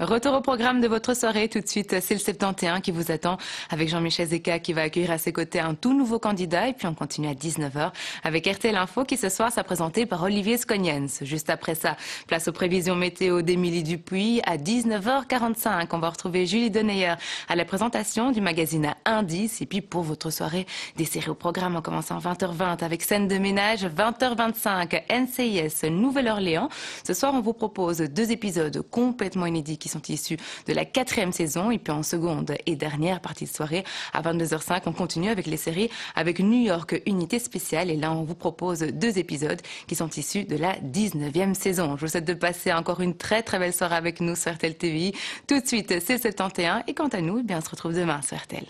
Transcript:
Retour au programme de votre soirée. Tout de suite, c'est le 71 qui vous attend avec Jean-Michel Zeka qui va accueillir à ses côtés un tout nouveau candidat. Et puis on continue à 19h avec RTL Info qui ce soir sera présenté par Olivier Scognens. Juste après ça, place aux prévisions météo d'Émilie Dupuis. À 19h45, on va retrouver Julie Deneyer à la présentation du magazine à Indice. Et puis pour votre soirée, des séries au programme en commençant à 20h20 avec scène de ménage, 20h25 NCIS Nouvelle-Orléans. Ce soir, on vous propose deux épisodes complètement inédits qui sont issus de la quatrième saison. Et puis en seconde et dernière partie de soirée, à 22h05, on continue avec les séries avec New York Unité Spéciale. Et là, on vous propose deux épisodes qui sont issus de la 19e saison. Je vous souhaite de passer encore une très très belle soirée avec nous sur RTL TV. Tout de suite, c'est 71. Et quant à nous, eh bien, on se retrouve demain sur RTL.